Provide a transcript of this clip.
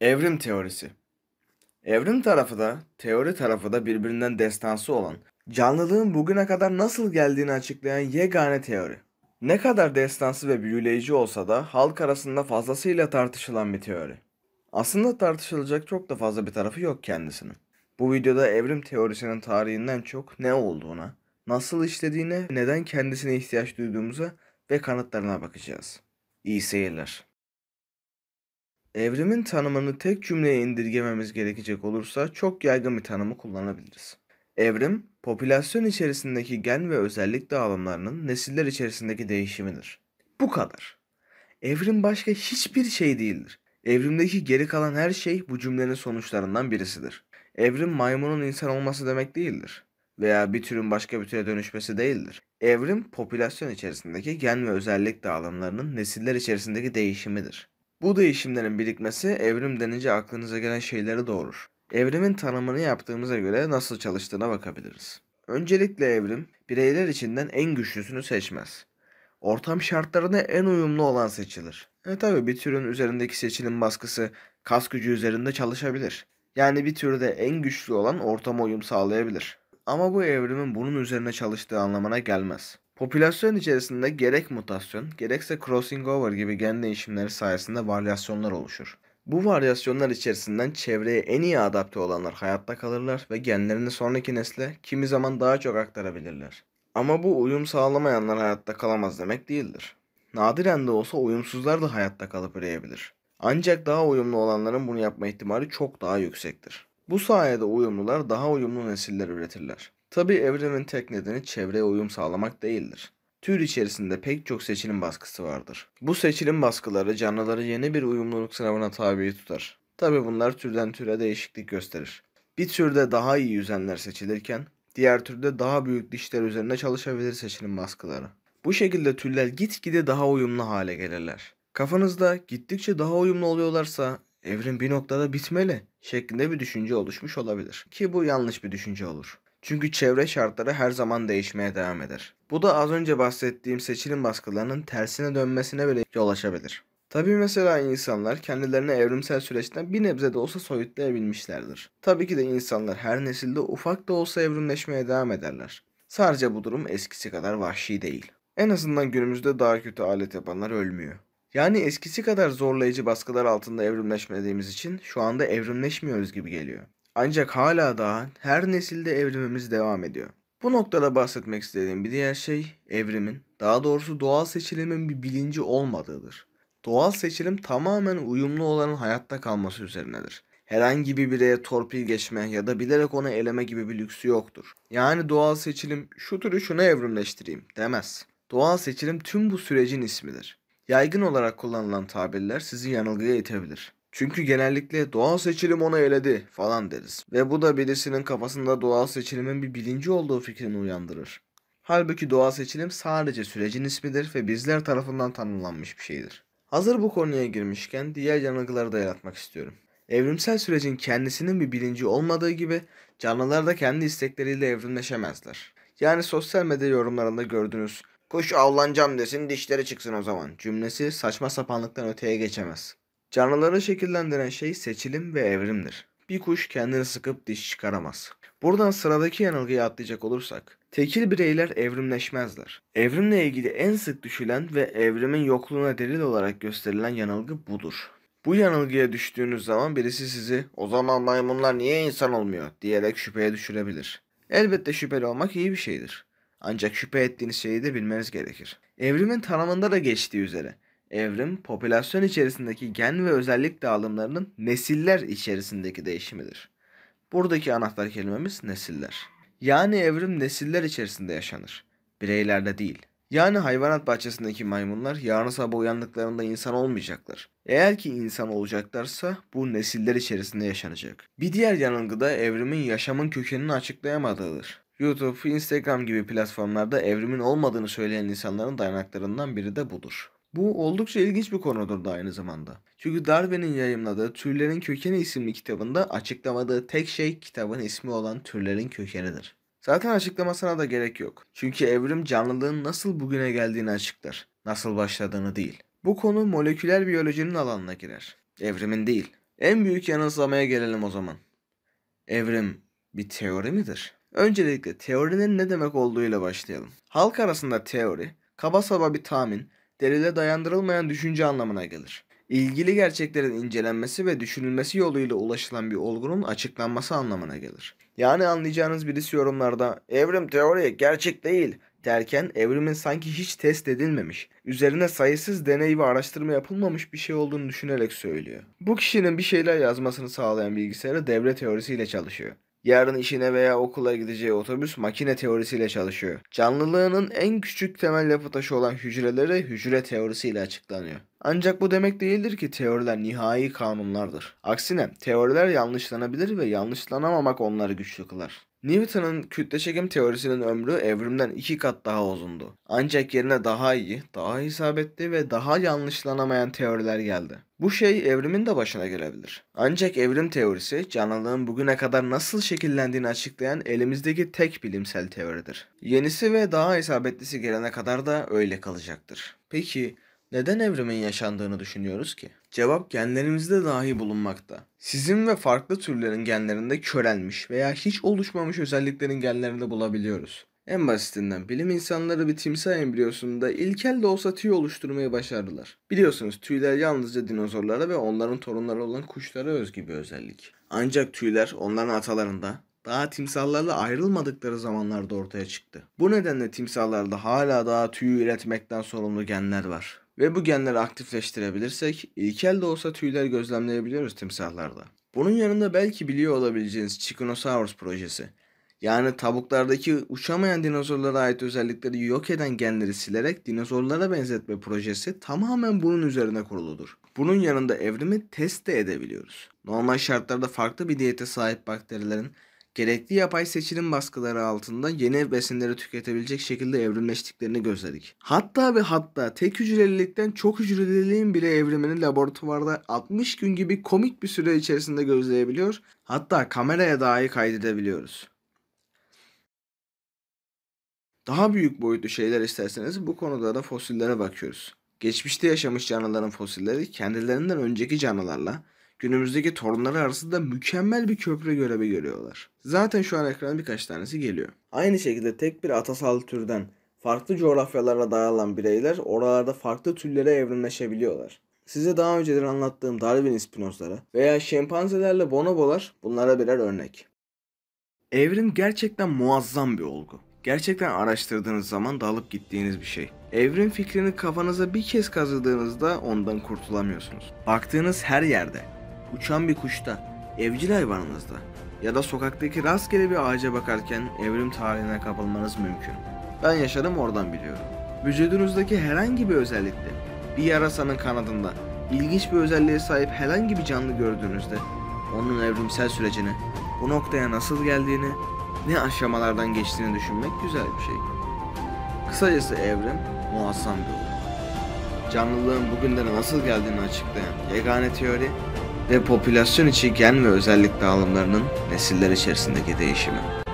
Evrim teorisi. Evrim tarafı da teori tarafı da birbirinden destansı olan, canlılığın bugüne kadar nasıl geldiğini açıklayan yegane teori. Ne kadar destansı ve büyüleyici olsa da halk arasında fazlasıyla tartışılan bir teori. Aslında tartışılacak çok da fazla bir tarafı yok kendisinin. Bu videoda evrim teorisinin tarihinden çok ne olduğuna, nasıl işlediğine, neden kendisine ihtiyaç duyduğumuza ve kanıtlarına bakacağız. İyi seyirler. Evrimin tanımını tek cümleye indirgememiz gerekecek olursa çok yaygın bir tanımı kullanabiliriz. Evrim, popülasyon içerisindeki gen ve özellik dağılımlarının nesiller içerisindeki değişimidir. Bu kadar. Evrim başka hiçbir şey değildir. Evrimdeki geri kalan her şey bu cümlenin sonuçlarından birisidir. Evrim maymunun insan olması demek değildir veya bir türün başka bir türe dönüşmesi değildir. Evrim popülasyon içerisindeki gen ve özellik dağılımlarının nesiller içerisindeki değişimidir. Bu değişimlerin birikmesi evrim denince aklınıza gelen şeyleri doğurur. Evrimin tanımını yaptığımıza göre nasıl çalıştığına bakabiliriz. Öncelikle evrim, bireyler içinden en güçlüsünü seçmez. Ortam şartlarına en uyumlu olan seçilir. E tabi bir türün üzerindeki seçilim baskısı kas gücü üzerinde çalışabilir. Yani bir türde en güçlü olan ortama uyum sağlayabilir. Ama bu evrimin bunun üzerine çalıştığı anlamına gelmez. Popülasyon içerisinde gerek mutasyon gerekse crossing over gibi gen değişimleri sayesinde varyasyonlar oluşur. Bu varyasyonlar içerisinden çevreye en iyi adapte olanlar hayatta kalırlar ve genlerini sonraki nesle kimi zaman daha çok aktarabilirler. Ama bu uyum sağlamayanlar hayatta kalamaz demek değildir. Nadiren de olsa uyumsuzlar da hayatta kalıp üreyebilir. Ancak daha uyumlu olanların bunu yapma ihtimali çok daha yüksektir. Bu sayede uyumlular daha uyumlu nesiller üretirler. Tabi evrimin tek nedeni çevreye uyum sağlamak değildir. Tür içerisinde pek çok seçilim baskısı vardır. Bu seçilim baskıları canlıları yeni bir uyumluluk sınavına tabi tutar. Tabi bunlar türden türe değişiklik gösterir. Bir türde daha iyi yüzenler seçilirken, diğer türde daha büyük dişler üzerine çalışabilir seçilim baskıları. Bu şekilde türler gitgide daha uyumlu hale gelirler. Kafanızda gittikçe daha uyumlu oluyorlarsa evrim bir noktada bitmeli şeklinde bir düşünce oluşmuş olabilir. Ki bu yanlış bir düşünce olur. Çünkü çevre şartları her zaman değişmeye devam eder. Bu da az önce bahsettiğim seçilim baskılarının tersine dönmesine bile yol açabilir. Tabi mesela insanlar kendilerini evrimsel süreçten bir nebze de olsa soyutlayabilmişlerdir. Tabii ki de insanlar her nesilde ufak da olsa evrimleşmeye devam ederler. Sadece bu durum eskisi kadar vahşi değil. En azından günümüzde daha kötü alet yapanlar ölmüyor. Yani eskisi kadar zorlayıcı baskılar altında evrimleşmediğimiz için şu anda evrimleşmiyoruz gibi geliyor. Ancak hala daha her nesilde evrimimiz devam ediyor. Bu noktada bahsetmek istediğim bir diğer şey evrimin, daha doğrusu doğal seçilimin bir bilinci olmadığıdır. Doğal seçilim tamamen uyumlu olanın hayatta kalması üzerinedir. Herhangi bir bireye torpil geçme ya da bilerek onu eleme gibi bir lüksü yoktur. Yani doğal seçilim şu türü şuna evrimleştireyim demez. Doğal seçilim tüm bu sürecin ismidir. Yaygın olarak kullanılan tabirler sizi yanılgıya itebilir. Çünkü genellikle doğal seçilim ona eledi falan deriz. Ve bu da birisinin kafasında doğal seçilimin bir bilinci olduğu fikrini uyandırır. Halbuki doğal seçilim sadece sürecin ismidir ve bizler tarafından tanımlanmış bir şeydir. Hazır bu konuya girmişken diğer yanılgıları da yaratmak istiyorum. Evrimsel sürecin kendisinin bir bilinci olmadığı gibi canlılar da kendi istekleriyle evrimleşemezler. Yani sosyal medya yorumlarında gördüğünüz kuş avlanacağım desin dişleri çıksın o zaman cümlesi saçma sapanlıktan öteye geçemez. Canlıları şekillendiren şey seçilim ve evrimdir. Bir kuş kendini sıkıp diş çıkaramaz. Buradan sıradaki yanılgıyı atlayacak olursak, tekil bireyler evrimleşmezler. Evrimle ilgili en sık düşülen ve evrimin yokluğuna delil olarak gösterilen yanılgı budur. Bu yanılgıya düştüğünüz zaman birisi sizi o zaman maymunlar niye insan olmuyor diyerek şüpheye düşürebilir. Elbette şüpheli olmak iyi bir şeydir. Ancak şüphe ettiğiniz şeyi de bilmeniz gerekir. Evrimin tanımında da geçtiği üzere evrim popülasyon içerisindeki gen ve özellik dağılımlarının nesiller içerisindeki değişimidir. Buradaki anahtar kelimemiz nesiller. Yani evrim nesiller içerisinde yaşanır. Bireylerde değil. Yani hayvanat bahçesindeki maymunlar yarın sabah uyandıklarında insan olmayacaklar. Eğer ki insan olacaklarsa bu nesiller içerisinde yaşanacak. Bir diğer yanılgı da evrimin yaşamın kökenini açıklayamadığıdır. YouTube, Instagram gibi platformlarda evrimin olmadığını söyleyen insanların dayanaklarından biri de budur. Bu oldukça ilginç bir konudur da aynı zamanda. Çünkü Darwin'in yayımladığı Türlerin Kökeni isimli kitabında açıklamadığı tek şey kitabın ismi olan türlerin kökenidir. Zaten açıklamasına da gerek yok. Çünkü evrim canlılığın nasıl bugüne geldiğini açıklar, nasıl başladığını değil. Bu konu moleküler biyolojinin alanına girer. Evrimin değil. En büyük yanılsamaya gelelim o zaman. Evrim bir teori midir? Öncelikle teorinin ne demek olduğuyla başlayalım. Halk arasında teori, kaba saba bir tahmin, delile dayandırılmayan düşünce anlamına gelir. İlgili gerçeklerin incelenmesi ve düşünülmesi yoluyla ulaşılan bir olgunun açıklanması anlamına gelir. Yani anlayacağınız birisi yorumlarda evrim teori gerçek değil derken evrimin sanki hiç test edilmemiş, üzerine sayısız deney ve araştırma yapılmamış bir şey olduğunu düşünerek söylüyor. Bu kişinin bir şeyler yazmasını sağlayan bilgisayarı devre teorisiyle çalışıyor yarın işine veya okula gideceği otobüs makine teorisiyle çalışıyor. Canlılığının en küçük temel yapı taşı olan hücreleri hücre teorisiyle açıklanıyor. Ancak bu demek değildir ki teoriler nihai kanunlardır. Aksine teoriler yanlışlanabilir ve yanlışlanamamak onları güçlü kılar. Newton'un kütle çekim teorisinin ömrü evrimden iki kat daha uzundu. Ancak yerine daha iyi, daha isabetli ve daha yanlışlanamayan teoriler geldi. Bu şey evrimin de başına gelebilir. Ancak evrim teorisi canlılığın bugüne kadar nasıl şekillendiğini açıklayan elimizdeki tek bilimsel teoridir. Yenisi ve daha isabetlisi gelene kadar da öyle kalacaktır. Peki neden evrimin yaşandığını düşünüyoruz ki? Cevap genlerimizde dahi bulunmakta. Sizin ve farklı türlerin genlerinde körelmiş veya hiç oluşmamış özelliklerin genlerinde bulabiliyoruz. En basitinden bilim insanları bir timsah embriyosunda ilkel de olsa tüy oluşturmayı başardılar. Biliyorsunuz tüyler yalnızca dinozorlara ve onların torunları olan kuşlara özgü bir özellik. Ancak tüyler onların atalarında daha timsahlarla ayrılmadıkları zamanlarda ortaya çıktı. Bu nedenle timsahlarda hala daha tüyü üretmekten sorumlu genler var. Ve bu genleri aktifleştirebilirsek ilkel de olsa tüyler gözlemleyebiliyoruz timsahlarda. Bunun yanında belki biliyor olabileceğiniz Chikanosaurus projesi. Yani tavuklardaki uçamayan dinozorlara ait özellikleri yok eden genleri silerek dinozorlara benzetme projesi tamamen bunun üzerine kuruludur. Bunun yanında evrimi test de edebiliyoruz. Normal şartlarda farklı bir diyete sahip bakterilerin gerekli yapay seçilim baskıları altında yeni besinleri tüketebilecek şekilde evrimleştiklerini gözledik. Hatta ve hatta tek hücrelilikten çok hücreliliğin bile evrimini laboratuvarda 60 gün gibi komik bir süre içerisinde gözleyebiliyor, hatta kameraya dahi kaydedebiliyoruz. Daha büyük boyutlu şeyler isterseniz bu konuda da fosillere bakıyoruz. Geçmişte yaşamış canlıların fosilleri kendilerinden önceki canlılarla günümüzdeki torunları arasında mükemmel bir köprü görevi görüyorlar. Zaten şu an ekrana birkaç tanesi geliyor. Aynı şekilde tek bir atasal türden farklı coğrafyalara dayanan bireyler oralarda farklı türlere evrimleşebiliyorlar. Size daha önceden anlattığım Darwin spinozları veya şempanzelerle bonobolar bunlara birer örnek. Evrim gerçekten muazzam bir olgu. Gerçekten araştırdığınız zaman dalıp gittiğiniz bir şey. Evrim fikrini kafanıza bir kez kazıdığınızda ondan kurtulamıyorsunuz. Baktığınız her yerde uçan bir kuşta, evcil hayvanınızda ya da sokaktaki rastgele bir ağaca bakarken evrim tarihine kapılmanız mümkün. Ben yaşadım oradan biliyorum. Vücudunuzdaki herhangi bir özellikle, bir yarasanın kanadında ilginç bir özelliğe sahip herhangi bir canlı gördüğünüzde onun evrimsel sürecini, bu noktaya nasıl geldiğini, ne aşamalardan geçtiğini düşünmek güzel bir şey. Kısacası evrim muazzam bir olay. Canlılığın bugünden nasıl geldiğini açıklayan yegane teori ve popülasyon içi gen ve özellik dağılımlarının nesiller içerisindeki değişimi.